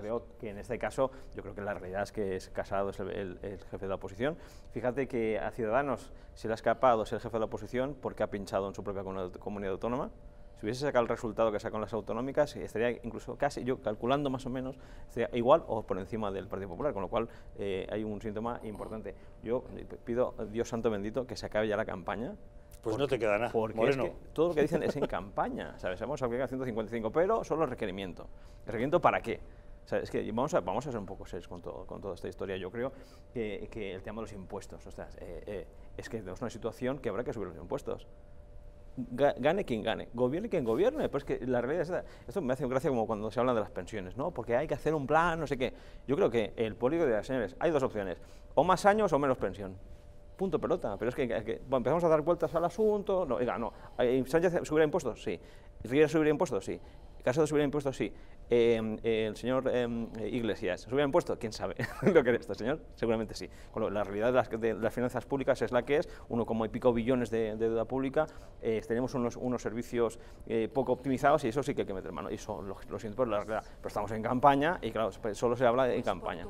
Creo que en este caso, yo creo que la realidad es que es Casado es el, jefe de la oposición. Fíjate que a Ciudadanos se le ha escapado ser jefe de la oposición porque ha pinchado en su propia comunidad autónoma. Si hubiese sacado el resultado que sacan las autonómicas, estaría incluso casi, yo calculando más o menos, estaría igual o por encima del Partido Popular, con lo cual eh, hay un síntoma importante. Yo pido, Dios santo bendito, que se acabe ya la campaña, pues no te queda nada. Porque todo lo que dicen es en campaña, ¿sabes? Hemos el 155, pero solo el requerimiento. ¿El requerimiento para qué? que vamos a, vamos a ser un poco serios con, todo, con toda esta historia. Yo creo que, el tema de los impuestos, eh, eh, es que tenemos una situación que habrá que subir los impuestos. gane quien gane, gobierne quien gobierne, pero es que la realidad es esta. Esto me hace gracia como cuando se habla de las pensiones, ¿no? Porque hay que hacer un plan, no sé qué. Yo creo que el político de las señores, hay dos opciones, o más años o menos pensión punto pelota. Pero es que, bueno, empezamos a dar vueltas al asunto. No, no. Eh, ¿Sánchez subirá impuestos? Sí. ¿Rivera subirá impuestos? Sí caso de subir impuestos impuesto, sí. Em, el señor em, Iglesias, ¿se impuestos impuesto? ¿Quién sabe lo que era esto, señor? Seguramente sí. la realidad de las, finanzas públicas es la que es, uno como y pico billones de, deuda pública, eh, tenemos unos, unos servicios eh, poco optimizados y eso sí que hay que meter mano. Y eso, lo, siento, pero la realidad. Pero estamos en campaña y claro, pues, solo se habla en pues campaña.